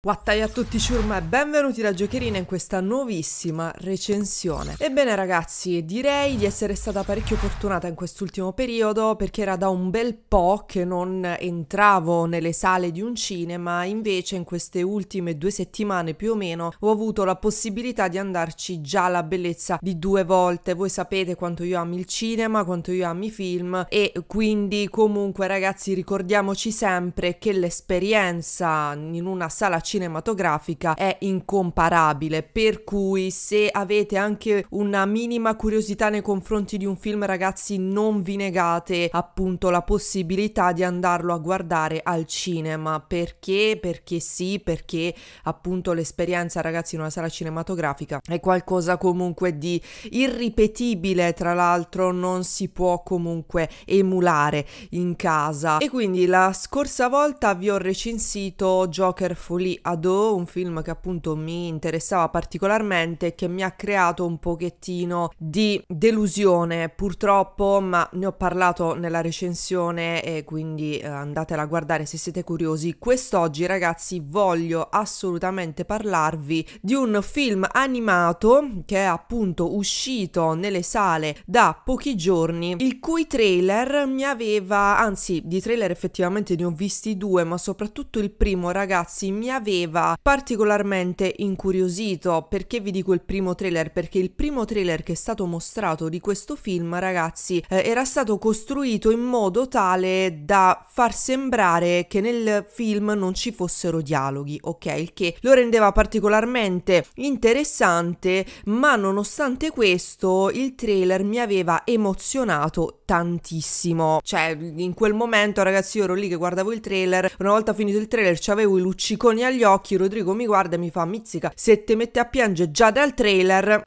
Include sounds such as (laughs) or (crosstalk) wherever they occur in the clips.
Wattai a tutti ciurma e benvenuti da Giocherina in questa nuovissima recensione. Ebbene ragazzi, direi di essere stata parecchio fortunata in quest'ultimo periodo perché era da un bel po' che non entravo nelle sale di un cinema, invece in queste ultime due settimane più o meno ho avuto la possibilità di andarci già la bellezza di due volte. Voi sapete quanto io ami il cinema, quanto io ami i film e quindi comunque ragazzi ricordiamoci sempre che l'esperienza in una sala cinematografica è incomparabile, per cui se avete anche una minima curiosità nei confronti di un film ragazzi non vi negate appunto la possibilità di andarlo a guardare al cinema, perché? Perché sì, perché appunto l'esperienza ragazzi in una sala cinematografica è qualcosa comunque di irripetibile, tra l'altro non si può comunque emulare in casa. E quindi la scorsa volta vi ho recensito Joker Folie di Ado, un film che appunto mi interessava particolarmente e che mi ha creato un pochettino di delusione purtroppo, ma ne ho parlato nella recensione e quindi eh, andatela a guardare se siete curiosi. Quest'oggi ragazzi voglio assolutamente parlarvi di un film animato che è appunto uscito nelle sale da pochi giorni, il cui trailer mi aveva, anzi di trailer effettivamente ne ho visti due, ma soprattutto il primo ragazzi mi aveva aveva particolarmente incuriosito. Perché vi dico il primo trailer? Perché il primo trailer che è stato mostrato di questo film, ragazzi, eh, era stato costruito in modo tale da far sembrare che nel film non ci fossero dialoghi, ok? Il che lo rendeva particolarmente interessante, ma nonostante questo il trailer mi aveva emozionato tantissimo. Cioè, in quel momento, ragazzi, io ero lì che guardavo il trailer, una volta finito il trailer, c'avevo i lucciconi agli gli occhi, Rodrigo mi guarda e mi fa mizzica, se te mette a piangere già dal trailer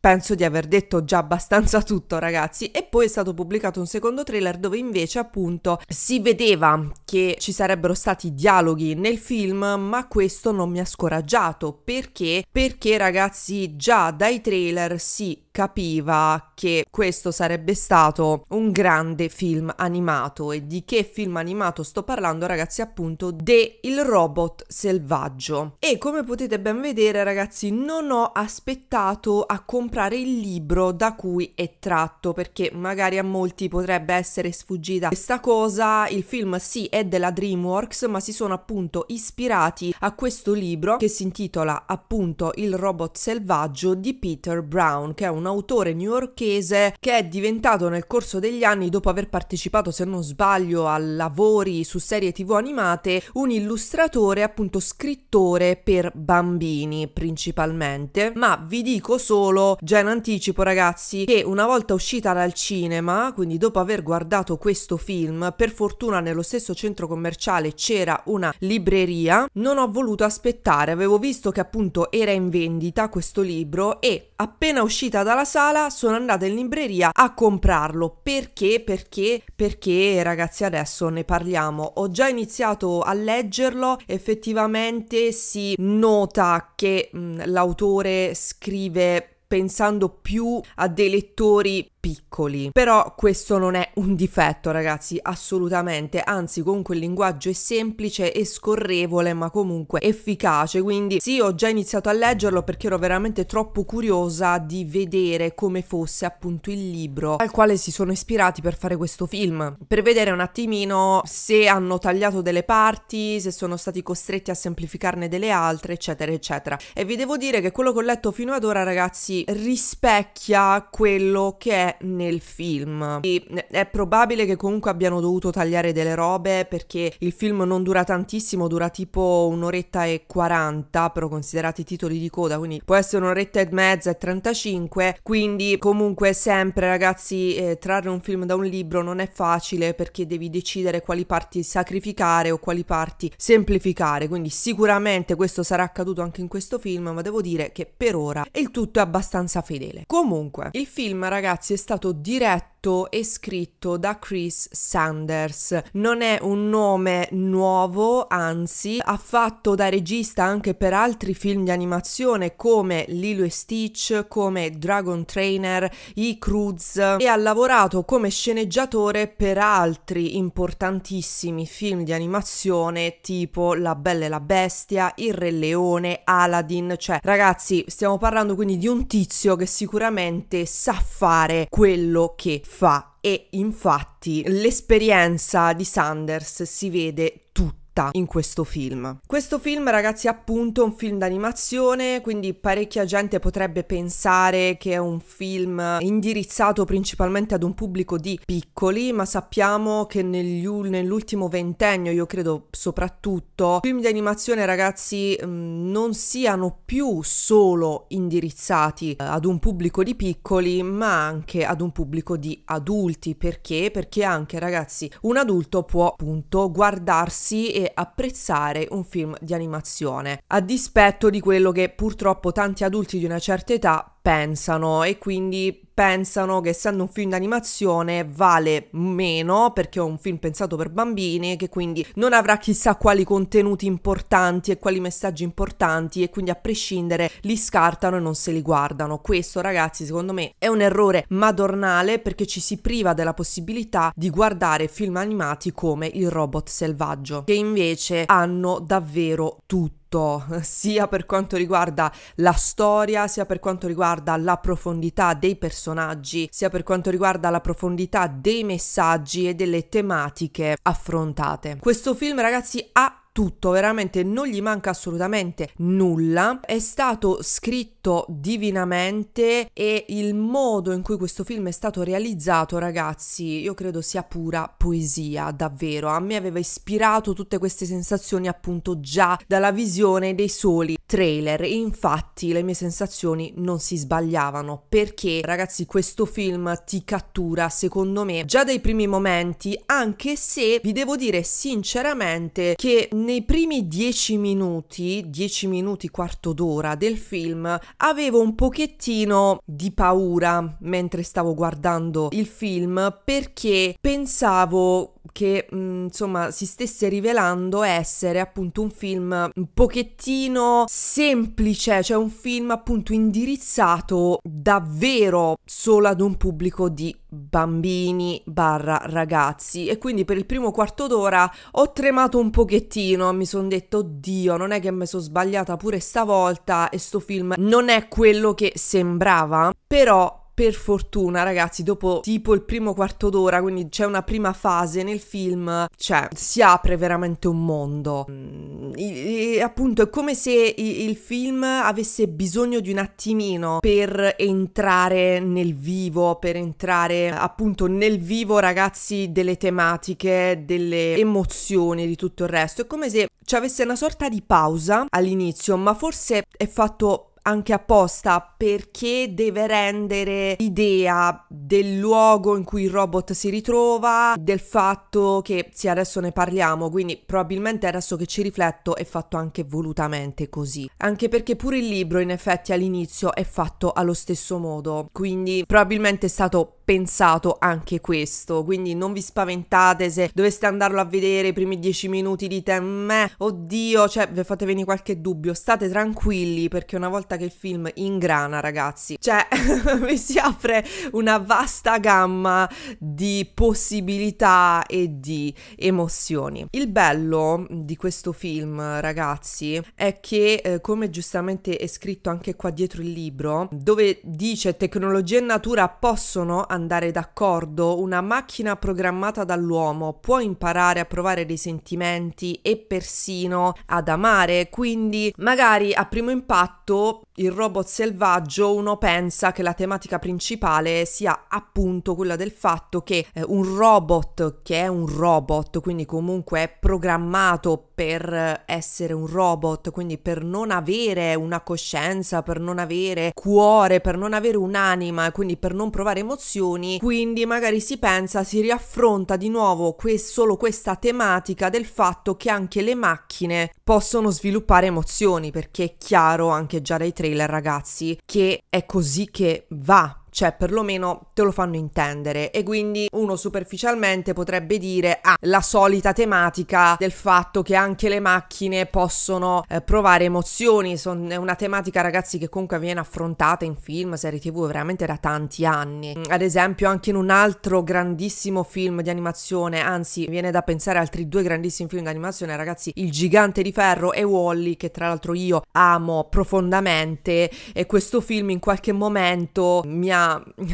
penso di aver detto già abbastanza (laughs) tutto ragazzi e poi è stato pubblicato un secondo trailer dove invece appunto si vedeva che ci sarebbero stati dialoghi nel film ma questo non mi ha scoraggiato perché perché ragazzi già dai trailer si capiva che questo sarebbe stato un grande film animato. E di che film animato sto parlando, ragazzi? Appunto, de Il Robot Selvaggio. E come potete ben vedere, ragazzi, non ho aspettato a comprare il libro da cui è tratto, perché magari a molti potrebbe essere sfuggita questa cosa. Il film sì è della DreamWorks, ma si sono appunto ispirati a questo libro che si intitola appunto Il Robot Selvaggio di Peter Brown, che è un autore newyorchese che è diventato nel corso degli anni, dopo aver partecipato se non sbaglio a lavori su serie tv animate, un illustratore, appunto scrittore per bambini principalmente. Ma vi dico solo, già in anticipo ragazzi, che una volta uscita dal cinema, quindi dopo aver guardato questo film, per fortuna nello stesso centro commerciale c'era una libreria, non ho voluto aspettare, avevo visto che appunto era in vendita questo libro e appena uscita da dalla sala, sono andata in libreria a comprarlo. Perché? Perché? Perché ragazzi adesso ne parliamo. Ho già iniziato a leggerlo, effettivamente si nota che mh, mm, l'autore scrive pensando più a dei lettori piccoli. Però questo non è un difetto, ragazzi, assolutamente. Anzi, comunque il linguaggio è semplice e scorrevole, ma comunque efficace. Quindi sì, ho già iniziato a leggerlo perché ero veramente troppo curiosa di vedere come fosse appunto il libro al quale si sono ispirati per fare questo film. Per vedere un attimino se hanno tagliato delle parti, se sono stati costretti a semplificarne delle altre, eccetera, eccetera. E vi devo dire che quello che ho letto fino ad ora, ragazzi, rispecchia quello che è nel film. E è probabile che comunque abbiano dovuto tagliare delle robe perché il film non dura tantissimo, dura tipo un'oretta e 40, però considerati i titoli di coda, quindi può essere un'oretta e mezza e 35, quindi comunque sempre ragazzi eh, trarre un film da un libro non è facile perché devi decidere quali parti sacrificare o quali parti semplificare, quindi sicuramente questo sarà accaduto anche in questo film, ma devo dire che per ora il tutto è abbastanza fedele. Comunque, il film ragazzi è stato diretto diretto e scritto da Chris Sanders. Non è un nome nuovo, anzi, ha fatto da regista anche per altri film di animazione come Lilo e Stitch, come Dragon Trainer, I Cruz e ha lavorato come sceneggiatore per altri importantissimi film di animazione tipo La Bella e la Bestia, Il Re Leone, Aladdin, cioè ragazzi stiamo parlando quindi di un tizio che sicuramente sa fare quello che fa e infatti l'esperienza di Sanders si vede tutta tutta in questo film. Questo film ragazzi appunto, è un film d'animazione, quindi parecchia gente potrebbe pensare che è un film indirizzato principalmente ad un pubblico di piccoli, ma sappiamo che nell'ultimo ventennio, io credo soprattutto, i film di animazione ragazzi mm, non siano più solo indirizzati eh, ad un pubblico di piccoli, ma anche ad un pubblico di adulti. Perché? Perché anche ragazzi un adulto può appunto guardarsi e apprezzare un film di animazione, a dispetto di quello che purtroppo tanti adulti di una certa età pensano e quindi pensano che essendo un film d'animazione vale meno perché è un film pensato per bambini che quindi non avrà chissà quali contenuti importanti e quali messaggi importanti e quindi a prescindere li scartano e non se li guardano. Questo ragazzi secondo me è un errore madornale perché ci si priva della possibilità di guardare film animati come Il robot selvaggio che invece hanno davvero tutto tutto, sia per quanto riguarda la storia, sia per quanto riguarda la profondità dei personaggi, sia per quanto riguarda la profondità dei messaggi e delle tematiche affrontate. Questo film, ragazzi, ha tutto, veramente non gli manca assolutamente nulla. È stato scritto scritto divinamente e il modo in cui questo film è stato realizzato, ragazzi, io credo sia pura poesia, davvero. A me aveva ispirato tutte queste sensazioni appunto già dalla visione dei soli trailer. Infatti le mie sensazioni non si sbagliavano perché, ragazzi, questo film ti cattura, secondo me, già dai primi momenti, anche se vi devo dire sinceramente che nei primi dieci minuti, dieci minuti, quarto d'ora del film, avevo un pochettino di paura mentre stavo guardando il film perché pensavo che mh, mm, insomma si stesse rivelando essere appunto un film un pochettino semplice, cioè un film appunto indirizzato davvero solo ad un pubblico di bambini barra ragazzi e quindi per il primo quarto d'ora ho tremato un pochettino, mi sono detto oddio non è che mi sono sbagliata pure stavolta e sto film non è quello che sembrava, però per fortuna, ragazzi, dopo tipo il primo quarto d'ora, quindi c'è una prima fase nel film, cioè si apre veramente un mondo. E, mm, e, appunto è come se il film avesse bisogno di un attimino per entrare nel vivo, per entrare appunto nel vivo, ragazzi, delle tematiche, delle emozioni, di tutto il resto. È come se ci avesse una sorta di pausa all'inizio, ma forse è fatto anche apposta perché deve rendere idea del luogo in cui il robot si ritrova, del fatto che sì adesso ne parliamo, quindi probabilmente adesso che ci rifletto è fatto anche volutamente così. Anche perché pure il libro in effetti all'inizio è fatto allo stesso modo, quindi probabilmente è stato pensato anche questo, quindi non vi spaventate se doveste andarlo a vedere i primi dieci minuti dite meh, oddio, cioè vi fate venire qualche dubbio, state tranquilli perché una volta che il film ingrana ragazzi, cioè (laughs) vi si apre una vasta gamma di possibilità e di emozioni. Il bello di questo film ragazzi è che eh, come giustamente è scritto anche qua dietro il libro, dove dice tecnologia e natura possono andare andare d'accordo, una macchina programmata dall'uomo può imparare a provare dei sentimenti e persino ad amare, quindi magari a primo impatto il robot selvaggio uno pensa che la tematica principale sia appunto quella del fatto che eh, un robot che è un robot, quindi comunque è programmato per eh, essere un robot, quindi per non avere una coscienza, per non avere cuore, per non avere un'anima, quindi per non provare emozioni, quindi magari si pensa, si riaffronta di nuovo que- solo questa tematica del fatto che anche le macchine possono sviluppare emozioni, perché è chiaro anche già dai tre thriller, ragazzi, che è così che va cioè perlomeno te lo fanno intendere e quindi uno superficialmente potrebbe dire ah la solita tematica del fatto che anche le macchine possono eh, provare emozioni, Son, è una tematica ragazzi che comunque viene affrontata in film, serie tv veramente da tanti anni, mm, ad esempio anche in un altro grandissimo film di animazione, anzi viene da pensare a altri due grandissimi film di animazione ragazzi, Il Gigante di Ferro e Wally che tra l'altro io amo profondamente e questo film in qualche momento mi ha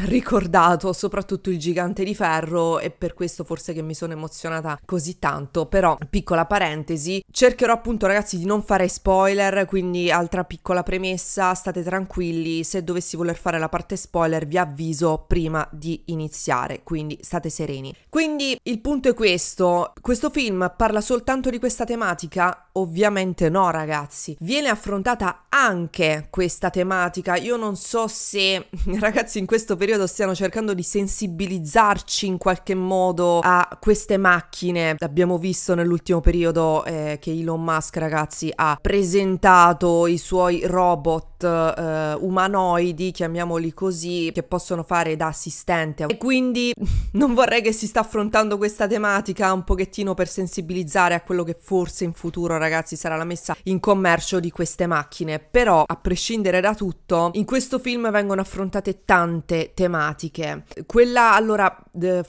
ricordato soprattutto il gigante di ferro e per questo forse che mi sono emozionata così tanto, però piccola parentesi, cercherò appunto ragazzi di non fare spoiler, quindi altra piccola premessa, state tranquilli, se dovessi voler fare la parte spoiler vi avviso prima di iniziare, quindi state sereni. Quindi il punto è questo, questo film parla soltanto di questa tematica? Ovviamente no ragazzi, viene affrontata anche questa tematica, io non so se (laughs) ragazzi ragazzi in questo periodo stiano cercando di sensibilizzarci in qualche modo a queste macchine. Abbiamo visto nell'ultimo periodo eh, che Elon Musk, ragazzi, ha presentato i suoi robot eh, umanoidi, chiamiamoli così, che possono fare da assistente. E quindi (laughs) non vorrei che si sta affrontando questa tematica un pochettino per sensibilizzare a quello che forse in futuro, ragazzi, sarà la messa in commercio di queste macchine. Però, a prescindere da tutto, in questo film vengono affrontate tante tante tematiche. Quella allora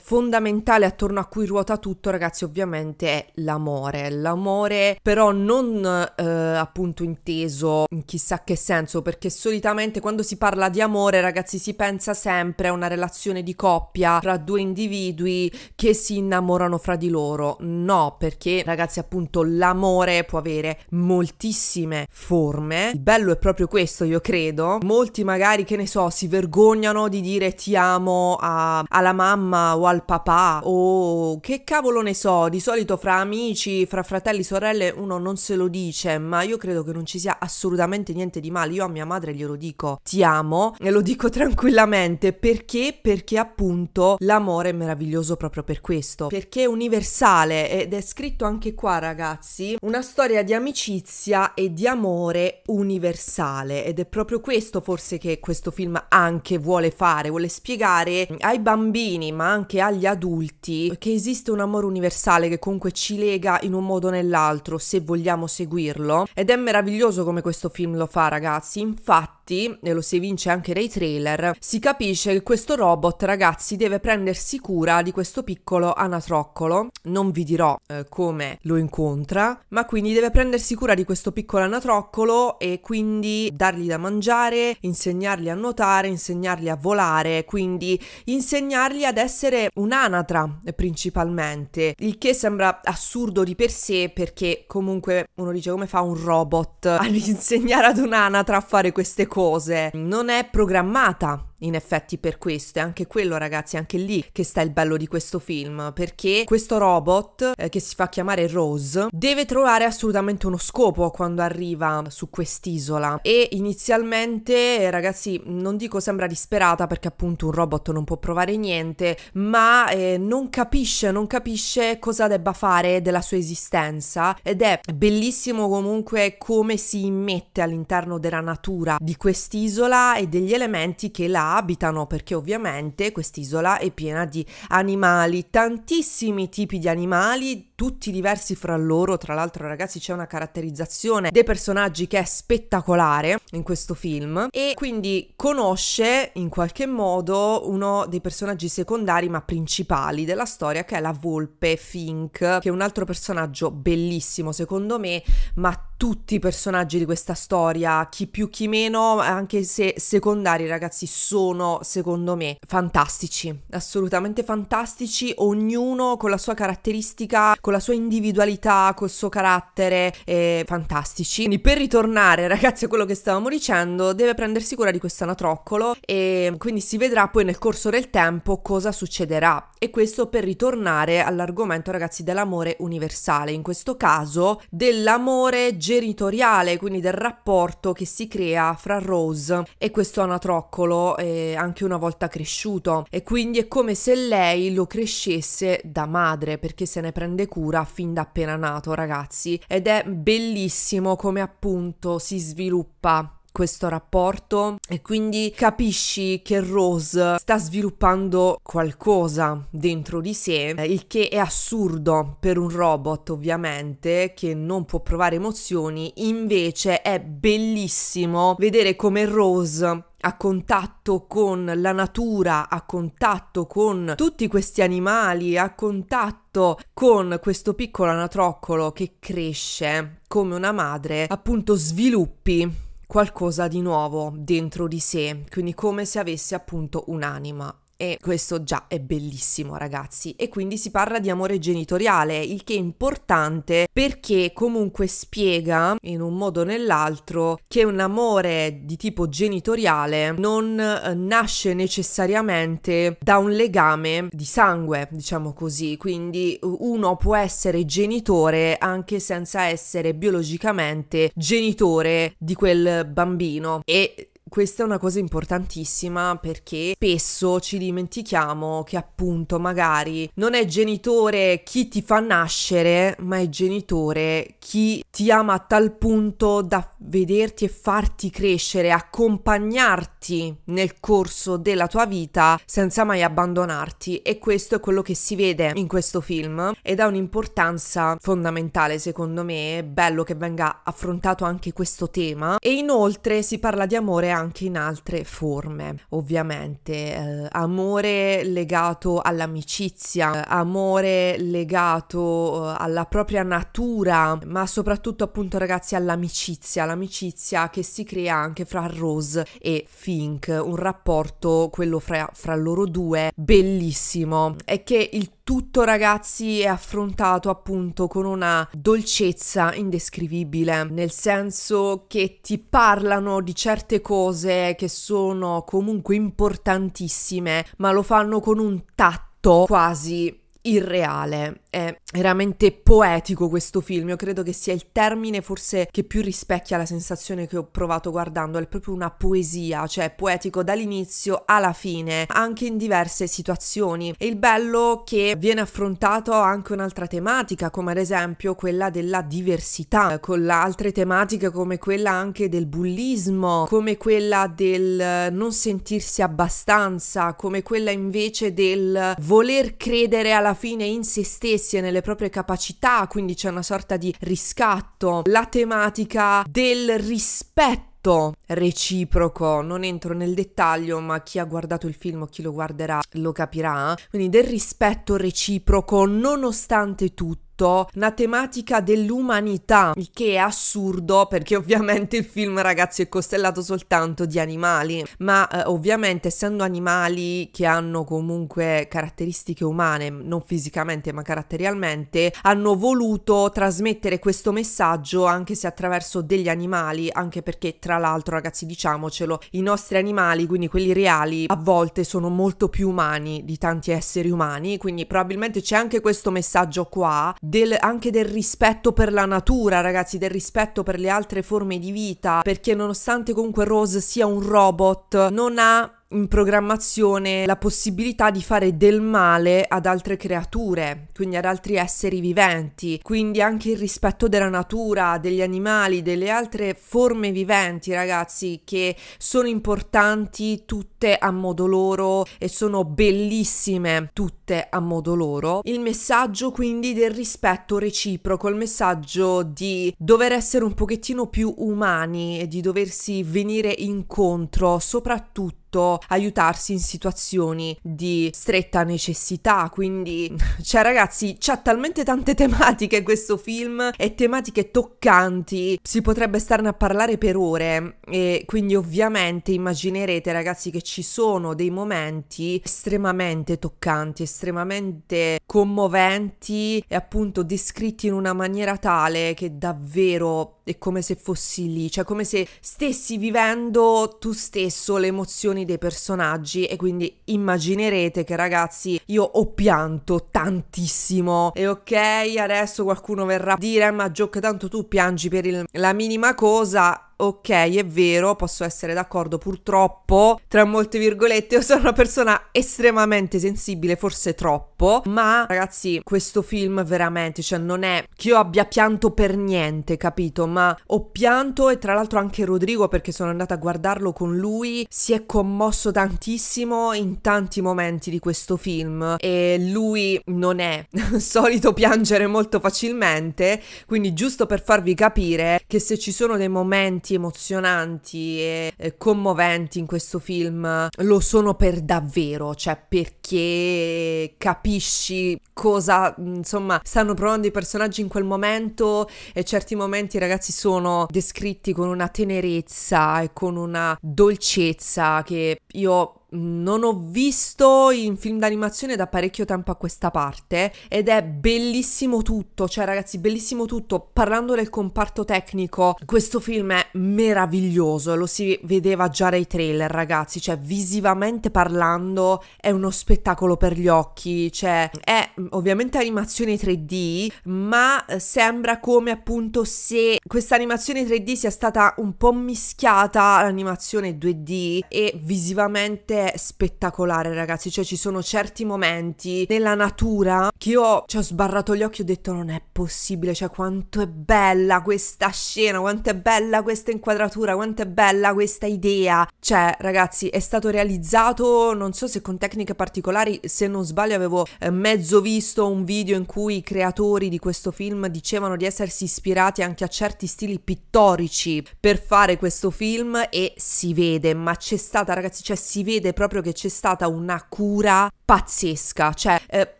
fondamentale attorno a cui ruota tutto, ragazzi, ovviamente è l'amore. L'amore però non eh, appunto inteso in chissà che senso, perché solitamente quando si parla di amore, ragazzi, si pensa sempre a una relazione di coppia tra due individui che si innamorano fra di loro. No, perché ragazzi, appunto, l'amore può avere moltissime forme. Il bello è proprio questo, io credo. Molti magari, che ne so, si vergognano vergognano di dire ti amo a, alla mamma o al papà o che cavolo ne so, di solito fra amici, fra fratelli, sorelle uno non se lo dice, ma io credo che non ci sia assolutamente niente di male. Io a mia madre glielo dico ti amo e lo dico (laughs) tranquillamente perché perché appunto l'amore è meraviglioso proprio per questo, perché è universale ed è scritto anche qua ragazzi, una storia di amicizia e di amore universale ed è proprio questo forse che questo film anche vuole vuole fare, vuole spiegare ai bambini ma anche agli adulti che esiste un amore universale che comunque ci lega in un modo o nell'altro se vogliamo seguirlo ed è meraviglioso come questo film lo fa ragazzi, infatti Infatti, e lo si evince anche dai trailer, si capisce che questo robot, ragazzi, deve prendersi cura di questo piccolo anatroccolo. Non vi dirò eh, come lo incontra, ma quindi deve prendersi cura di questo piccolo anatroccolo e quindi dargli da mangiare, insegnargli a nuotare, insegnargli a volare, quindi insegnargli ad essere un'anatra eh, principalmente, il che sembra assurdo di per sé perché comunque uno dice come fa un robot ad (laughs) insegnare ad un'anatra a fare queste cose cose, non è programmata in effetti per questo, è anche quello ragazzi, è anche lì che sta il bello di questo film, perché questo robot eh, che si fa chiamare Rose deve trovare assolutamente uno scopo quando arriva su quest'isola e inizialmente ragazzi non dico sembra disperata perché appunto un robot non può provare niente, ma eh, non capisce, non capisce cosa debba fare della sua esistenza ed è bellissimo comunque come si immette all'interno della natura di quest'isola e degli elementi che la abitano perché ovviamente quest'isola è piena di animali, tantissimi tipi di animali, tutti diversi fra loro. Tra l'altro, ragazzi, c'è una caratterizzazione dei personaggi che è spettacolare in questo film. E quindi conosce in qualche modo uno dei personaggi secondari ma principali della storia, che è la volpe Fink, che è un altro personaggio bellissimo secondo me, ma tutti i personaggi di questa storia, chi più chi meno, anche se secondari, ragazzi, sono secondo me fantastici, assolutamente fantastici, ognuno con la sua caratteristica, con la sua individualità, col suo carattere, eh, fantastici. Quindi per ritornare ragazzi a quello che stavamo dicendo, deve prendersi cura di questo anatroccolo e quindi si vedrà poi nel corso del tempo cosa succederà. E questo per ritornare all'argomento ragazzi dell'amore universale, in questo caso dell'amore genitoriale, quindi del rapporto che si crea fra Rose e questo anatroccolo eh, anche una volta cresciuto e quindi è come se lei lo crescesse da madre perché se ne prende cura cura fin da appena nato, ragazzi, ed è bellissimo come appunto si sviluppa questo rapporto e quindi capisci che Rose sta sviluppando qualcosa dentro di sé, eh, il che è assurdo per un robot ovviamente che non può provare emozioni, invece è bellissimo vedere come Rose a contatto con la natura, a contatto con tutti questi animali, a contatto con questo piccolo anatroccolo che cresce come una madre, appunto sviluppi qualcosa di nuovo dentro di sé, quindi come se avesse appunto un'anima. E questo già è bellissimo, ragazzi. E quindi si parla di amore genitoriale, il che è importante perché comunque spiega in un modo o nell'altro che un amore di tipo genitoriale non eh, nasce necessariamente da un legame di sangue, diciamo così. Quindi uno può essere genitore anche senza essere biologicamente genitore di quel bambino e questa è una cosa importantissima perché spesso ci dimentichiamo che appunto magari non è genitore chi ti fa nascere, ma è genitore chi ti ama a tal punto da vederti e farti crescere, accompagnarti nel corso della tua vita senza mai abbandonarti e questo è quello che si vede in questo film ed ha un'importanza fondamentale secondo me, è bello che venga affrontato anche questo tema e inoltre si parla di amore anche in altre forme, ovviamente. Eh, amore legato all'amicizia, eh, amore legato eh, alla propria natura, ma soprattutto appunto ragazzi all'amicizia, l'amicizia che si crea anche fra Rose e Fink, un rapporto, quello fra, fra loro due, bellissimo. È che il tutto ragazzi è affrontato appunto con una dolcezza indescrivibile, nel senso che ti parlano di certe cose che sono comunque importantissime, ma lo fanno con un tatto quasi irreale. È veramente poetico questo film, io credo che sia il termine forse che più rispecchia la sensazione che ho provato guardando, è proprio una poesia, cioè poetico dall'inizio alla fine, anche in diverse situazioni. E il bello che viene affrontato anche un'altra tematica, come ad esempio quella della diversità, con altre tematiche come quella anche del bullismo, come quella del non sentirsi abbastanza, come quella invece del voler credere alla alla fine in se stessi e nelle proprie capacità, quindi c'è una sorta di riscatto. La tematica del rispetto reciproco, non entro nel dettaglio, ma chi ha guardato il film o chi lo guarderà lo capirà, eh? quindi del rispetto reciproco nonostante tutto tutto una tematica dell'umanità, il che è assurdo perché ovviamente il film ragazzi è costellato soltanto di animali, ma eh, ovviamente essendo animali che hanno comunque caratteristiche umane, non fisicamente ma caratterialmente, hanno voluto trasmettere questo messaggio anche se attraverso degli animali, anche perché tra l'altro ragazzi diciamocelo, i nostri animali, quindi quelli reali, a volte sono molto più umani di tanti esseri umani, quindi probabilmente c'è anche questo messaggio qua del, anche del rispetto per la natura, ragazzi, del rispetto per le altre forme di vita, perché nonostante comunque Rose sia un robot, non ha in programmazione la possibilità di fare del male ad altre creature, quindi ad altri esseri viventi, quindi anche il rispetto della natura, degli animali, delle altre forme viventi, ragazzi, che sono importanti tutte a modo loro e sono bellissime tutte a modo loro. Il messaggio quindi del rispetto reciproco, il messaggio di dover essere un pochettino più umani e di doversi venire incontro, soprattutto tutto, aiutarsi in situazioni di stretta necessità, quindi (laughs) cioè ragazzi, c'ha talmente tante tematiche questo film e tematiche toccanti, si potrebbe starne a parlare per ore e quindi ovviamente immaginerete ragazzi che ci sono dei momenti estremamente toccanti, estremamente commoventi e appunto descritti in una maniera tale che davvero è come se fossi lì, cioè come se stessi vivendo tu stesso le emozioni reazioni dei personaggi e quindi immaginerete che ragazzi io ho pianto tantissimo e ok adesso qualcuno verrà a dire eh, ma Gioca tanto tu piangi per il, la minima cosa ok, è vero, posso essere d'accordo, purtroppo, tra molte virgolette, io sono una persona estremamente sensibile, forse troppo, ma ragazzi, questo film veramente, cioè non è che io abbia pianto per niente, capito? Ma ho pianto e tra l'altro anche Rodrigo perché sono andata a guardarlo con lui, si è commosso tantissimo in tanti momenti di questo film e lui non è (laughs) solito piangere molto facilmente, quindi giusto per farvi capire che se ci sono dei momenti momenti emozionanti e commoventi in questo film lo sono per davvero, cioè perché capisci cosa mm, insomma stanno provando i personaggi in quel momento e certi momenti ragazzi sono descritti con una tenerezza e con una dolcezza che io non ho visto in film d'animazione da parecchio tempo a questa parte ed è bellissimo tutto, cioè ragazzi bellissimo tutto, parlando del comparto tecnico questo film è meraviglioso, lo si vedeva già dai trailer ragazzi, cioè visivamente parlando è uno spettacolo per gli occhi, cioè è ovviamente animazione 3D ma sembra come appunto se questa animazione 3D sia stata un po' mischiata all'animazione 2D e visivamente è spettacolare, ragazzi. Cioè, ci sono certi momenti nella natura che io ci ho sbarrato gli occhi e ho detto: Non è possibile. Cioè, quanto è bella questa scena, quanto è bella questa inquadratura, quanto è bella questa idea. Cioè, ragazzi, è stato realizzato. Non so se con tecniche particolari, se non sbaglio, avevo eh, mezzo visto un video in cui i creatori di questo film dicevano di essersi ispirati anche a certi stili pittorici per fare questo film e si vede, ma c'è stata, ragazzi, cioè si vede vede proprio che c'è stata una cura pazzesca. Cioè, eh,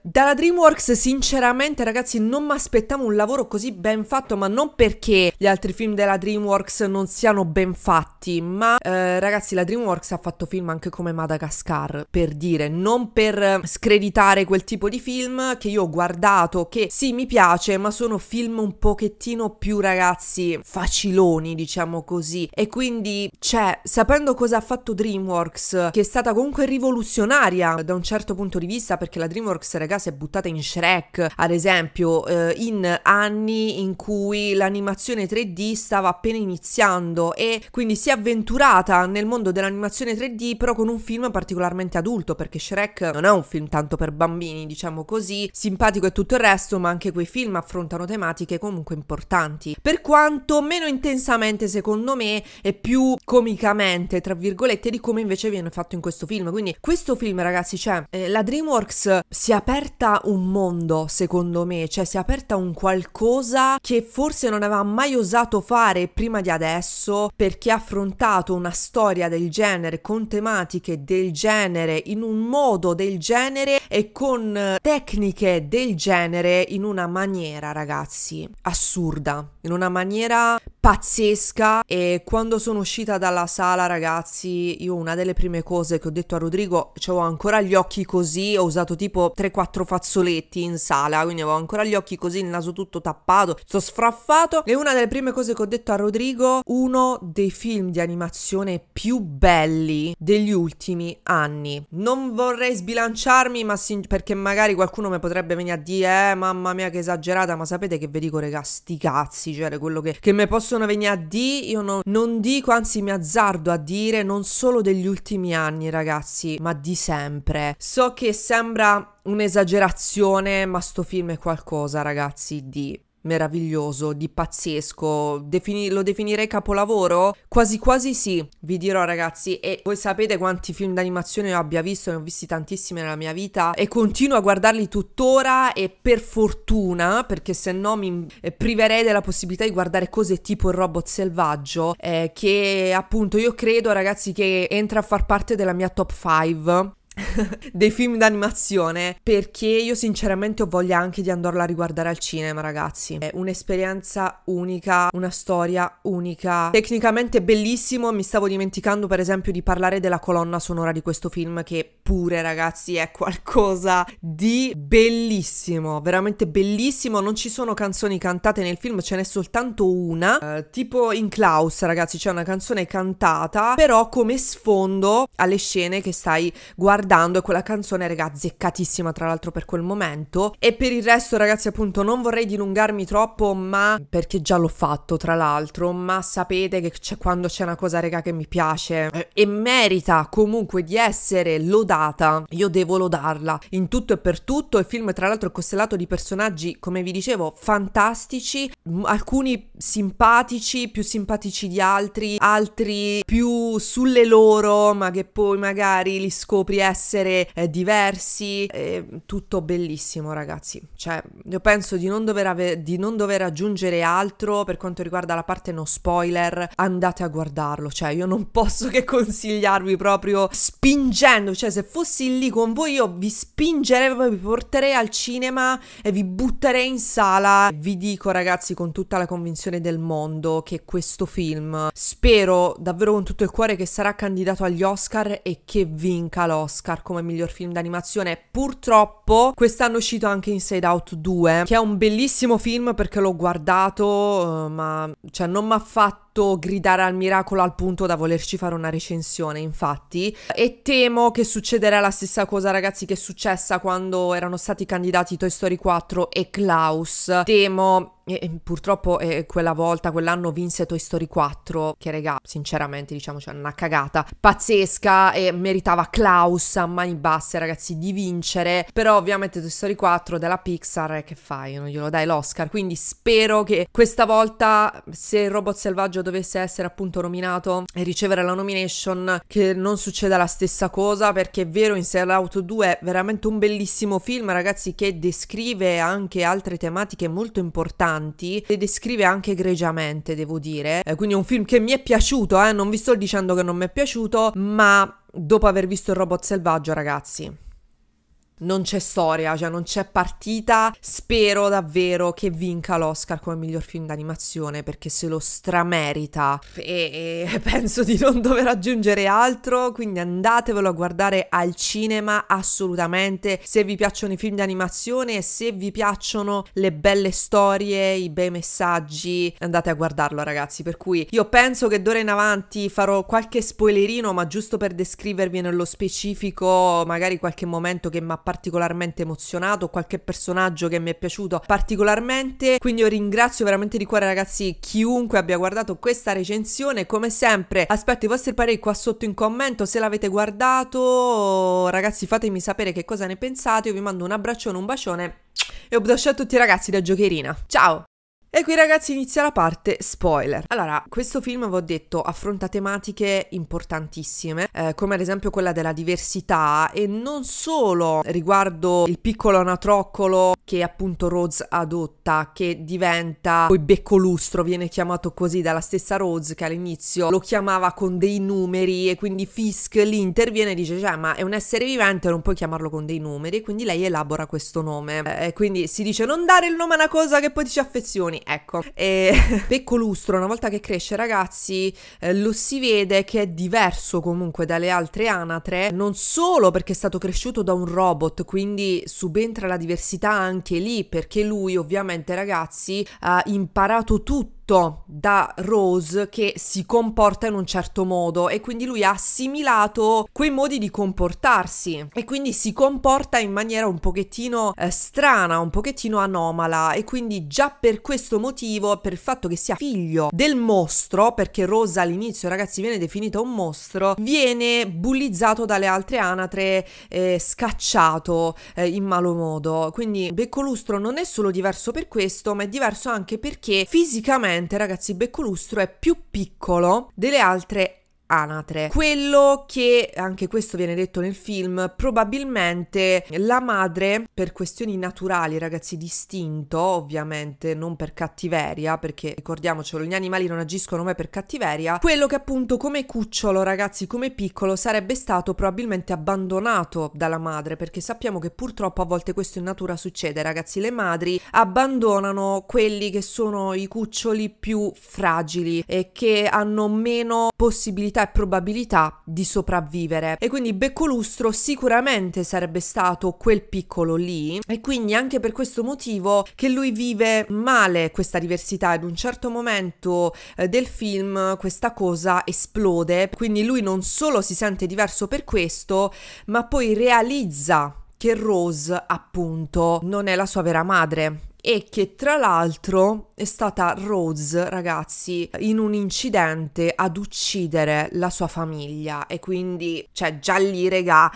dalla DreamWorks, sinceramente, ragazzi, non mi aspettavo un lavoro così ben fatto, ma non perché gli altri film della DreamWorks non siano ben fatti, ma eh, ragazzi, la DreamWorks ha fatto film anche come Madagascar, per dire, non per ehm, screditare quel tipo di film che io ho guardato, che sì, mi piace, ma sono film un pochettino più, ragazzi, faciloni, diciamo così. E quindi, cioè, sapendo cosa ha fatto DreamWorks, che è stata comunque rivoluzionaria eh, da un certo punto punto di vista perché la DreamWorks ragazzi si è buttata in Shrek ad esempio eh, in anni in cui l'animazione 3D stava appena iniziando e quindi si è avventurata nel mondo dell'animazione 3D però con un film particolarmente adulto perché Shrek non è un film tanto per bambini diciamo così simpatico e tutto il resto ma anche quei film affrontano tematiche comunque importanti per quanto meno intensamente secondo me e più comicamente tra virgolette di come invece viene fatto in questo film quindi questo film ragazzi cioè eh, la DreamWorks si è aperta un mondo, secondo me, cioè si è aperta un qualcosa che forse non aveva mai osato fare prima di adesso perché ha affrontato una storia del genere con tematiche del genere in un modo del genere e con eh, tecniche del genere in una maniera, ragazzi, assurda, in una maniera pazzesca e quando sono uscita dalla sala ragazzi io una delle prime cose che ho detto a Rodrigo ho ancora gli occhi così ho usato tipo 3-4 fazzoletti in sala quindi avevo ancora gli occhi così il naso tutto tappato sto sfraffato e una delle prime cose che ho detto a Rodrigo uno dei film di animazione più belli degli ultimi anni non vorrei sbilanciarmi ma sin- perché magari qualcuno mi potrebbe venire a dire eh mamma mia che esagerata ma sapete che vi dico regà sti cazzi cioè quello che, che mi possono sono di, io no, non dico, anzi mi azzardo a dire, non solo degli ultimi anni ragazzi, ma di sempre. So che sembra un'esagerazione, ma sto film è qualcosa ragazzi di meraviglioso, di pazzesco. Defini- lo definirei capolavoro? Quasi quasi sì, vi dirò ragazzi. E voi sapete quanti film d'animazione io abbia visto, ne ho visti tantissimi nella mia vita e continuo a guardarli tuttora e per fortuna, perché se no mi eh, priverei della possibilità di guardare cose tipo il robot selvaggio, eh, che appunto io credo ragazzi che entra a far parte della mia top 5 (laughs) dei film d'animazione perché io sinceramente ho voglia anche di andarla a riguardare al cinema, ragazzi. È un'esperienza unica, una storia unica. Tecnicamente bellissimo, mi stavo dimenticando per esempio di parlare della colonna sonora di questo film che pure, ragazzi, è qualcosa di bellissimo, veramente bellissimo. Non ci sono canzoni cantate nel film, ce n'è soltanto una, eh, tipo in Klaus, ragazzi, c'è una canzone cantata, però come sfondo alle scene che stai guardando ascoltando e quella canzone, raga, zeccatissima tra l'altro per quel momento. E per il resto, ragazzi, appunto, non vorrei dilungarmi troppo, ma perché già l'ho fatto, tra l'altro, ma sapete che c'è, quando c'è una cosa, raga, che mi piace eh. e merita comunque di essere lodata, io devo lodarla in tutto e per tutto. Il film, tra l'altro, è costellato di personaggi, come vi dicevo, fantastici, alcuni simpatici, più simpatici di altri, altri più sulle loro, ma che poi magari li scopri essere essere eh, diversi, eh, tutto bellissimo ragazzi, cioè io penso di non, dover ave- di non dover aggiungere altro per quanto riguarda la parte no spoiler, andate a guardarlo, cioè io non posso che consigliarvi proprio spingendo, cioè se fossi lì con voi io vi spingerei, vi porterei al cinema e vi butterei in sala, vi dico ragazzi con tutta la convinzione del mondo che questo film spero davvero con tutto il cuore che sarà candidato agli Oscar e che vinca l'Oscar Oscar come miglior film d'animazione. Purtroppo quest'anno è uscito anche Inside Out 2, che è un bellissimo film perché l'ho guardato, eh, ma cioè, non mi ha fatto tutto gridare al miracolo al punto da volerci fare una recensione, infatti. E temo che succederà la stessa cosa, ragazzi, che è successa quando erano stati candidati Toy Story 4 e Klaus. Temo e purtroppo eh, quella volta, quell'anno vinse Toy Story 4, che regà, sinceramente diciamo cioè, una cagata pazzesca e meritava Klaus a mani basse, ragazzi, di vincere, però ovviamente Toy Story 4 della Pixar, eh, che fai? Non glielo dai l'Oscar, quindi spero che questa volta se il Robot Selvaggio dovesse essere appunto nominato e ricevere la nomination che non succeda la stessa cosa perché è vero in Out 2 è veramente un bellissimo film ragazzi che descrive anche altre tematiche molto importanti e descrive anche egregiamente devo dire eh, quindi è un film che mi è piaciuto eh? non vi sto dicendo che non mi è piaciuto ma dopo aver visto il robot selvaggio ragazzi non c'è storia, cioè non c'è partita. Spero davvero che vinca l'Oscar come miglior film d'animazione perché se lo stramerita e, (laughs) penso di non dover aggiungere altro, quindi andatevelo a guardare al cinema assolutamente se vi piacciono i film d'animazione e se vi piacciono le belle storie, i bei messaggi, andate a guardarlo ragazzi, per cui io penso che d'ora in avanti farò qualche spoilerino, ma giusto per descrivervi nello specifico magari qualche momento che mi ha particolarmente emozionato, qualche personaggio che mi è piaciuto particolarmente. Quindi io ringrazio veramente di cuore ragazzi chiunque abbia guardato questa recensione. Come sempre aspetto i vostri pareri qua sotto in commento se l'avete guardato. Ragazzi fatemi sapere che cosa ne pensate. Io vi mando un abbraccione, un bacione e un bacio a tutti ragazzi da Giocherina. Ciao! E qui ragazzi inizia la parte spoiler. Allora, questo film, vi ho detto, affronta tematiche importantissime, eh, come ad esempio quella della diversità e non solo riguardo il piccolo anatroccolo che appunto Rose adotta, che diventa poi beccolustro, viene chiamato così dalla stessa Rose che all'inizio lo chiamava con dei numeri e quindi Fisk lì interviene e dice, cioè, ma è un essere vivente, non puoi chiamarlo con dei numeri, e quindi lei elabora questo nome. Eh, quindi si dice non dare il nome a una cosa che poi ti ci affezioni milioni, ecco. E (laughs) Lustro, una volta che cresce, ragazzi, eh, lo si vede che è diverso comunque dalle altre anatre, non solo perché è stato cresciuto da un robot, quindi subentra la diversità anche lì, perché lui ovviamente, ragazzi, ha imparato tutto detto da Rose che si comporta in un certo modo e quindi lui ha assimilato quei modi di comportarsi e quindi si comporta in maniera un pochettino eh, strana, un pochettino anomala e quindi già per questo motivo, per il fatto che sia figlio del mostro, perché Rose all'inizio ragazzi viene definita un mostro, viene bullizzato dalle altre anatre, eh, scacciato eh, in malo modo. Quindi Beccolustro non è solo diverso per questo, ma è diverso anche perché fisicamente Solitamente, ragazzi, Beccolustro è più piccolo delle altre anatre. Quello che, anche questo viene detto nel film, probabilmente la madre, per questioni naturali, ragazzi, distinto, ovviamente, non per cattiveria, perché ricordiamocelo, gli animali non agiscono mai per cattiveria, quello che appunto come cucciolo, ragazzi, come piccolo, sarebbe stato probabilmente abbandonato dalla madre, perché sappiamo che purtroppo a volte questo in natura succede, ragazzi, le madri abbandonano quelli che sono i cuccioli più fragili e che hanno meno possibilità possibilità e probabilità di sopravvivere. E quindi Beccolustro sicuramente sarebbe stato quel piccolo lì e quindi anche per questo motivo che lui vive male questa diversità. Ad un certo momento eh, del film questa cosa esplode, quindi lui non solo si sente diverso per questo, ma poi realizza che Rose appunto non è la sua vera madre e che tra l'altro è stata Rose, ragazzi, in un incidente ad uccidere la sua famiglia e quindi, cioè già lì, regà,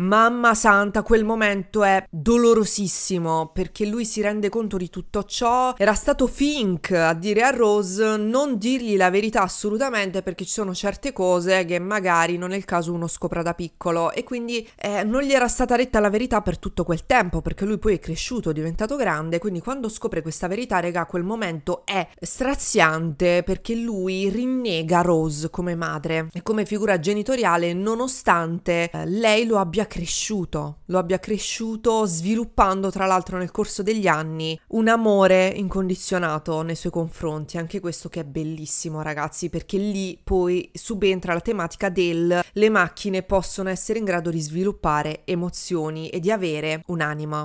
Mamma santa, quel momento è dolorosissimo perché lui si rende conto di tutto ciò. Era stato Fink a dire a Rose non dirgli la verità assolutamente perché ci sono certe cose che magari non è il caso uno scopra da piccolo e quindi eh, non gli era stata detta la verità per tutto quel tempo perché lui poi è cresciuto, è diventato grande, quindi quando scopre questa verità, regà, quel momento è straziante perché lui rinnega Rose come madre e come figura genitoriale nonostante eh, lei lo abbia cresciuto, lo abbia cresciuto sviluppando tra l'altro nel corso degli anni un amore incondizionato nei suoi confronti, anche questo che è bellissimo ragazzi perché lì poi subentra la tematica del le macchine possono essere in grado di sviluppare emozioni e di avere un'anima.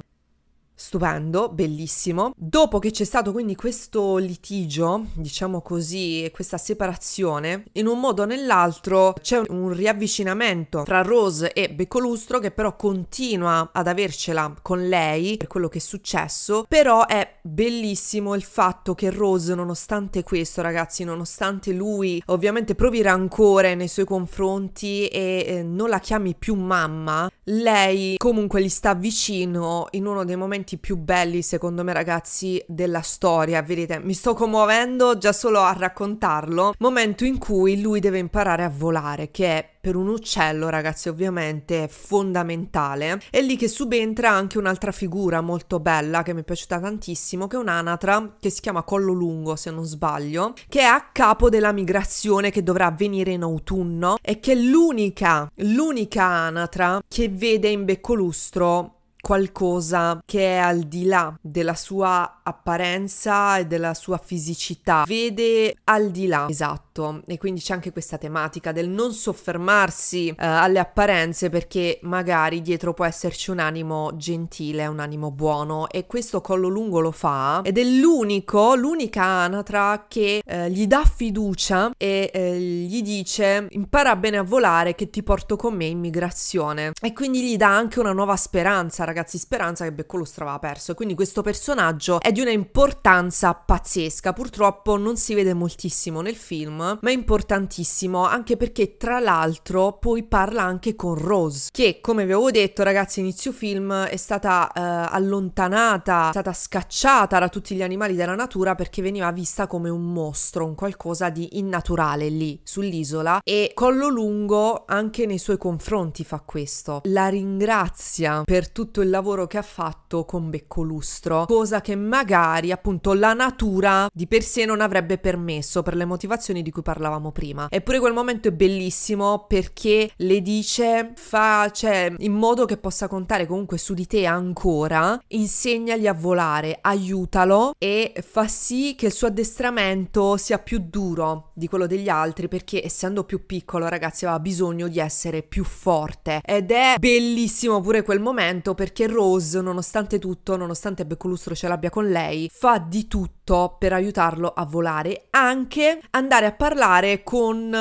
Stupendo, bellissimo. Dopo che c'è stato quindi questo litigio, diciamo così, questa separazione, in un modo o nell'altro c'è un riavvicinamento tra Rose e Beccolustro che però continua ad avercela con lei per quello che è successo, però è bellissimo il fatto che Rose nonostante questo, ragazzi, nonostante lui ovviamente provi rancore nei suoi confronti e eh, non la chiami più mamma, lei comunque gli sta vicino in uno dei momenti più belli, secondo me, ragazzi, della storia. Vedete, mi sto commuovendo già solo a raccontarlo. Momento in cui lui deve imparare a volare, che è per un uccello, ragazzi, ovviamente è fondamentale. È lì che subentra anche un'altra figura molto bella che mi è piaciuta tantissimo, che è un'anatra che si chiama Collo Lungo, se non sbaglio, che è a capo della migrazione che dovrà avvenire in autunno e che è l'unica, l'unica anatra che vede in Beccolustro qualcosa che è al di là della sua apparenza e della sua fisicità, vede al di là, esatto fatto e quindi c'è anche questa tematica del non soffermarsi eh, alle apparenze perché magari dietro può esserci un animo gentile, un animo buono e questo collo lungo lo fa ed è l'unico, l'unica anatra che eh, gli dà fiducia e eh, gli dice impara bene a volare che ti porto con me in migrazione e quindi gli dà anche una nuova speranza ragazzi, speranza che Beccolostra aveva perso e quindi questo personaggio è di una importanza pazzesca, purtroppo non si vede moltissimo nel film ma è importantissimo anche perché tra l'altro poi parla anche con Rose, che come vi avevo detto ragazzi inizio film è stata eh, allontanata, è stata scacciata da tutti gli animali della natura perché veniva vista come un mostro, un qualcosa di innaturale lì sull'isola e Collo Lungo anche nei suoi confronti fa questo. La ringrazia per tutto il lavoro che ha fatto con Beccolustro, cosa che magari appunto la natura di per sé non avrebbe permesso per le motivazioni di cui parlavamo prima. Eppure quel momento è bellissimo perché le dice, fa, cioè, in modo che possa contare comunque su di te ancora, insegnagli a volare, aiutalo e fa sì che il suo addestramento sia più duro di quello degli altri perché essendo più piccolo ragazzi aveva bisogno di essere più forte ed è bellissimo pure quel momento perché Rose nonostante tutto, nonostante Beccolustro ce l'abbia con lei, fa di tutto tutto per aiutarlo a volare, anche andare a parlare con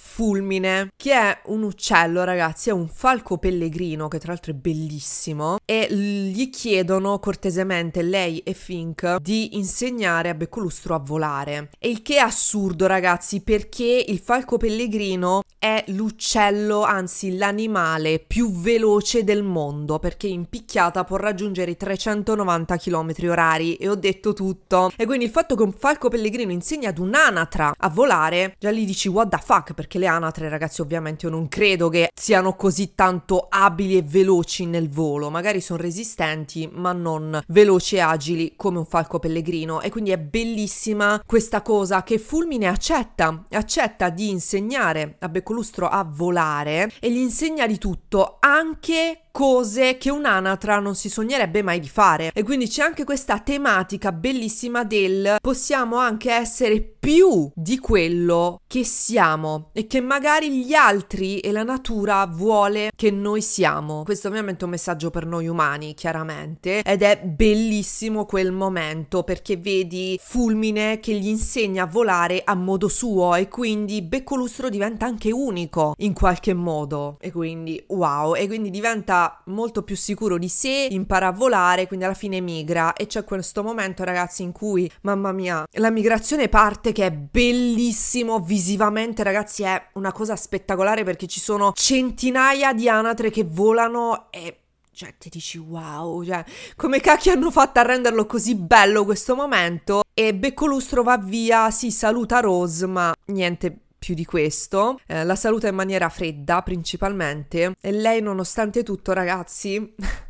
fulmine, che è un uccello, ragazzi, è un falco pellegrino, che tra l'altro è bellissimo, e gli chiedono cortesemente lei e Fink di insegnare a Beccolustro a volare. E il che è assurdo, ragazzi, perché il falco pellegrino è l'uccello, anzi l'animale più veloce del mondo, perché in picchiata può raggiungere i 390 km orari, e ho detto tutto. E quindi il fatto che un falco pellegrino insegni ad un'anatra a volare, già lì dici what the fuck, perché perché le anatre, ragazzi, ovviamente io non credo che siano così tanto abili e veloci nel volo. Magari sono resistenti, ma non veloci e agili come un falco pellegrino. E quindi è bellissima questa cosa che Fulmine accetta. Accetta di insegnare a Beccolustro a volare e gli insegna di tutto, anche cose che un'anatra non si sognerebbe mai di fare. E quindi c'è anche questa tematica bellissima del possiamo anche essere più di quello che siamo e che magari gli altri e la natura vuole che noi siamo. Questo ovviamente è un messaggio per noi umani, chiaramente, ed è bellissimo quel momento perché vedi Fulmine che gli insegna a volare a modo suo e quindi Beccolustro diventa anche unico in qualche modo e quindi wow e quindi diventa molto più sicuro di sé, impara a volare, quindi alla fine migra e c'è questo momento ragazzi in cui, mamma mia, la migrazione parte che è bellissimo visivamente ragazzi è una cosa spettacolare perché ci sono centinaia di anatre che volano e cioè, ti dici wow, cioè, come cacchio hanno fatto a renderlo così bello questo momento? E Beccolustro va via, si saluta Rose, ma niente più di questo, eh, la saluta in maniera fredda principalmente e lei nonostante tutto ragazzi (laughs)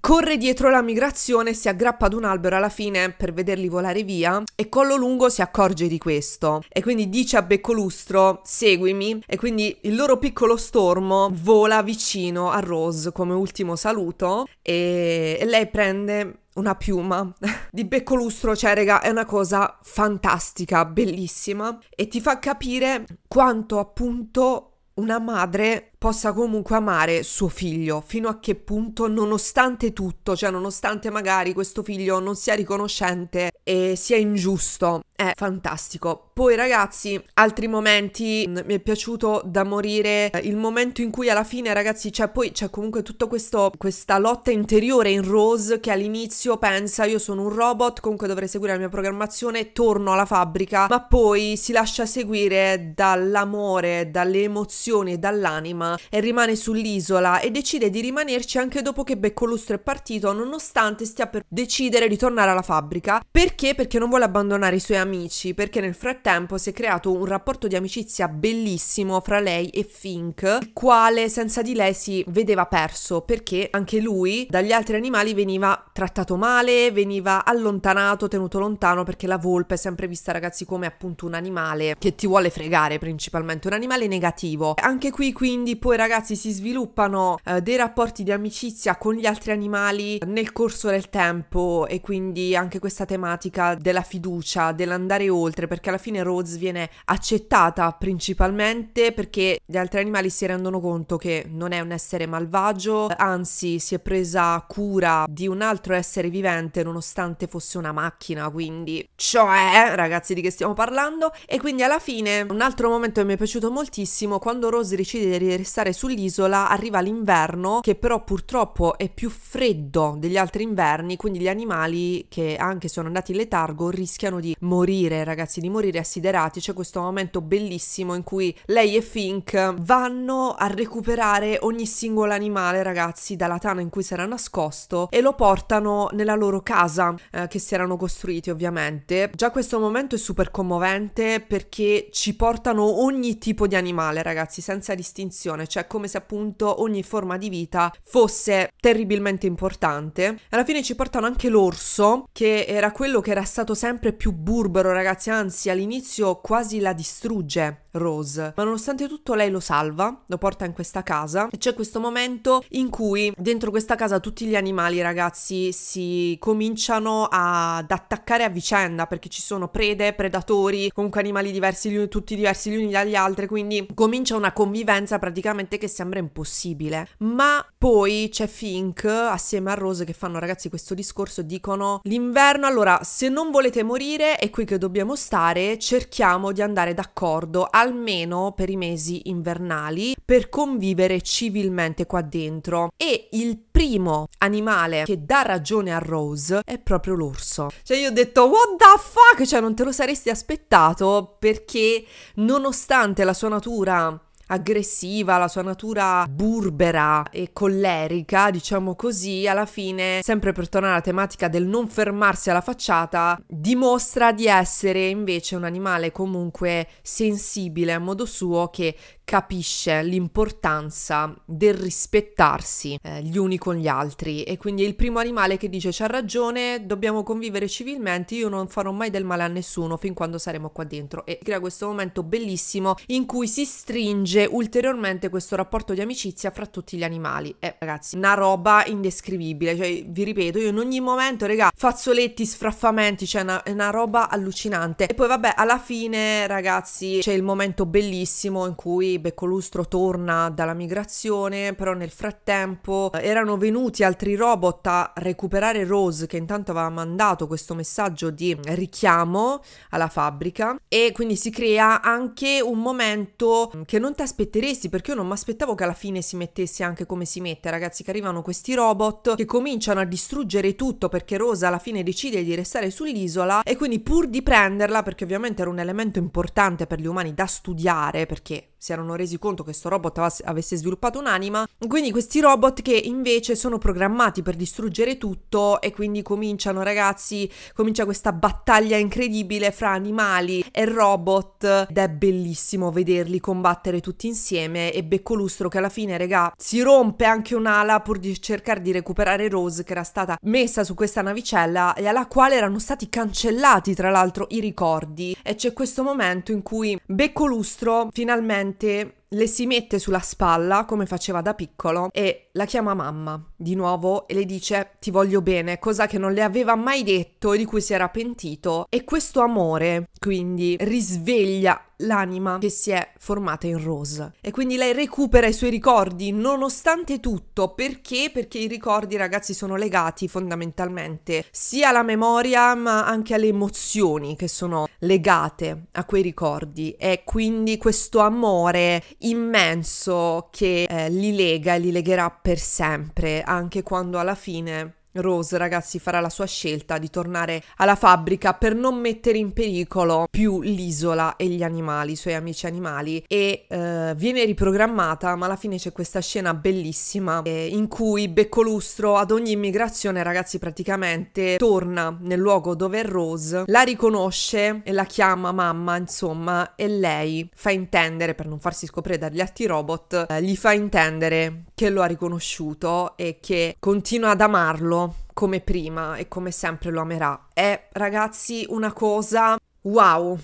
corre dietro la migrazione, si aggrappa ad un albero alla fine per vederli volare via e Collo Lungo si accorge di questo e quindi dice a Beccolustro seguimi e quindi il loro piccolo stormo vola vicino a Rose come ultimo saluto e, e lei prende una piuma (laughs) di beccolustro, cioè raga, è una cosa fantastica, bellissima e ti fa capire quanto appunto una madre possa comunque amare suo figlio, fino a che punto, nonostante tutto, cioè nonostante magari questo figlio non sia riconoscente e sia ingiusto, è fantastico. Poi ragazzi, altri momenti, mm, mi è piaciuto da morire eh, il momento in cui alla fine ragazzi, cioè poi c'è comunque tutto questo questa lotta interiore in Rose che all'inizio pensa io sono un robot, comunque dovrei seguire la mia programmazione, torno alla fabbrica, ma poi si lascia seguire dall'amore, dalle emozioni e dall'anima e rimane sull'isola e decide di rimanerci anche dopo che Beccolustro è partito, nonostante stia per decidere di tornare alla fabbrica. Perché? Perché non vuole abbandonare i suoi amici amici perché nel frattempo si è creato un rapporto di amicizia bellissimo fra lei e Fink, il quale senza di lei si vedeva perso perché anche lui dagli altri animali veniva trattato male, veniva allontanato, tenuto lontano perché la volpe è sempre vista ragazzi come appunto un animale che ti vuole fregare principalmente, un animale negativo. Anche qui quindi poi ragazzi si sviluppano eh, dei rapporti di amicizia con gli altri animali nel corso del tempo e quindi anche questa tematica della fiducia, della andare oltre perché alla fine Rose viene accettata principalmente perché gli altri animali si rendono conto che non è un essere malvagio, anzi si è presa cura di un altro essere vivente nonostante fosse una macchina, quindi cioè ragazzi di che stiamo parlando e quindi alla fine un altro momento che mi è piaciuto moltissimo quando Rose decide di restare sull'isola arriva l'inverno che però purtroppo è più freddo degli altri inverni quindi gli animali che anche sono andati in letargo rischiano di morire morire, ragazzi, di morire assiderati. C'è questo momento bellissimo in cui lei e Fink vanno a recuperare ogni singolo animale, ragazzi, dalla tana in cui si era nascosto e lo portano nella loro casa eh, che si erano costruiti, ovviamente. Già questo momento è super commovente perché ci portano ogni tipo di animale, ragazzi, senza distinzione, cioè come se appunto ogni forma di vita fosse terribilmente importante. Alla fine ci portano anche l'orso, che era quello che era stato sempre più burbo libero, ragazzi, anzi all'inizio quasi la distrugge Rose, ma nonostante tutto lei lo salva, lo porta in questa casa e c'è questo momento in cui dentro questa casa tutti gli animali, ragazzi, si cominciano ad attaccare a vicenda perché ci sono prede, predatori, comunque animali diversi, tutti diversi gli uni dagli altri, quindi comincia una convivenza praticamente che sembra impossibile. Ma poi c'è Fink assieme a Rose che fanno ragazzi questo discorso dicono l'inverno allora se non volete morire e qui che dobbiamo stare cerchiamo di andare d'accordo almeno per i mesi invernali per convivere civilmente qua dentro e il primo animale che dà ragione a Rose è proprio l'orso. Cioè io ho detto what the fuck, cioè non te lo saresti aspettato perché nonostante la sua natura aggressiva, la sua natura burbera e collerica, diciamo così, alla fine, sempre per tornare alla tematica del non fermarsi alla facciata, dimostra di essere invece un animale comunque sensibile a modo suo che capisce l'importanza del rispettarsi eh, gli uni con gli altri e quindi è il primo animale che dice c'ha ragione, dobbiamo convivere civilmente, io non farò mai del male a nessuno fin quando saremo qua dentro e crea questo momento bellissimo in cui si stringe spinge ulteriormente questo rapporto di amicizia fra tutti gli animali. È eh, ragazzi, una roba indescrivibile, cioè vi ripeto, io in ogni momento, raga, fazzoletti, sfraffamenti, cioè una, è una roba allucinante. E poi vabbè, alla fine, ragazzi, c'è il momento bellissimo in cui Beccolustro torna dalla migrazione, però nel frattempo eh, erano venuti altri robot a recuperare Rose che intanto aveva mandato questo messaggio di richiamo alla fabbrica e quindi si crea anche un momento mm, che non ti aspetteresti perché io non mi aspettavo che alla fine si mettesse anche come si mette ragazzi che arrivano questi robot che cominciano a distruggere tutto perché Rosa alla fine decide di restare sull'isola e quindi pur di prenderla perché ovviamente era un elemento importante per gli umani da studiare perché si erano resi conto che questo robot avesse sviluppato un'anima, quindi questi robot che invece sono programmati per distruggere tutto e quindi cominciano ragazzi, comincia questa battaglia incredibile fra animali e robot ed è bellissimo vederli combattere tutti insieme e Beccolustro che alla fine regà si rompe anche un'ala pur di cercare di recuperare Rose che era stata messa su questa navicella e alla quale erano stati cancellati tra l'altro i ricordi e c'è questo momento in cui Beccolustro finalmente praticamente le si mette sulla spalla come faceva da piccolo e la chiama mamma di nuovo e le dice ti voglio bene, cosa che non le aveva mai detto e di cui si era pentito e questo amore quindi risveglia l'anima che si è formata in Rose. E quindi lei recupera i suoi ricordi nonostante tutto. Perché? Perché i ricordi, ragazzi, sono legati fondamentalmente sia alla memoria ma anche alle emozioni che sono legate a quei ricordi. E quindi questo amore immenso che eh, li lega e li legherà per sempre, anche quando alla fine Rose, ragazzi, farà la sua scelta di tornare alla fabbrica per non mettere in pericolo più l'isola e gli animali, i suoi amici animali, e eh, viene riprogrammata, ma alla fine c'è questa scena bellissima eh, in cui Beccolustro ad ogni immigrazione, ragazzi, praticamente torna nel luogo dove è Rose, la riconosce e la chiama mamma, insomma, e lei fa intendere, per non farsi scoprire dagli atti robot, eh, gli fa intendere che lo ha riconosciuto e che continua ad amarlo come prima e come sempre lo amerà. È, ragazzi, una cosa wow.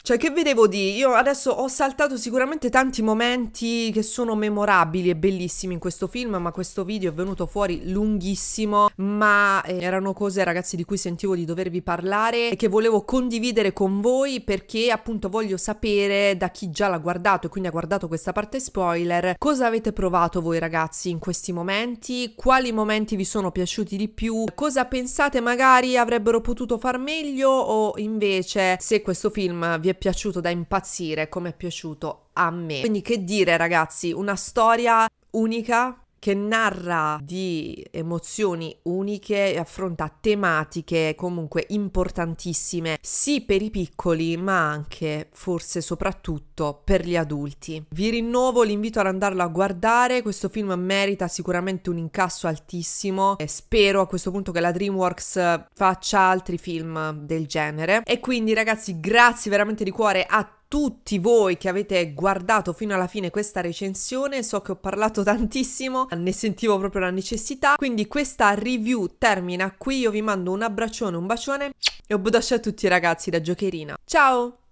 Cioè, che vi devo dire? Io adesso ho saltato sicuramente tanti momenti che sono memorabili e bellissimi in questo film, ma questo video è venuto fuori lunghissimo, ma eh, erano cose, ragazzi, di cui sentivo di dovervi parlare e che volevo condividere con voi perché appunto voglio sapere da chi già l'ha guardato e quindi ha guardato questa parte spoiler, cosa avete provato voi ragazzi in questi momenti, quali momenti vi sono piaciuti di più, cosa pensate magari avrebbero potuto far meglio o invece se questo film vi vi è piaciuto da impazzire come è piaciuto a me. Quindi che dire ragazzi, una storia unica che narra di emozioni uniche e affronta tematiche comunque importantissime, sì per i piccoli, ma anche forse soprattutto per gli adulti. Vi rinnovo l'invito ad andarlo a guardare, questo film merita sicuramente un incasso altissimo e spero a questo punto che la DreamWorks faccia altri film del genere. E quindi ragazzi, grazie veramente di cuore a tutti tutti voi che avete guardato fino alla fine questa recensione, so che ho parlato (laughs) tantissimo, ne sentivo proprio la necessità, quindi questa review termina qui, io vi mando un abbraccione, un bacione e un buon a tutti ragazzi da Giocherina. Ciao!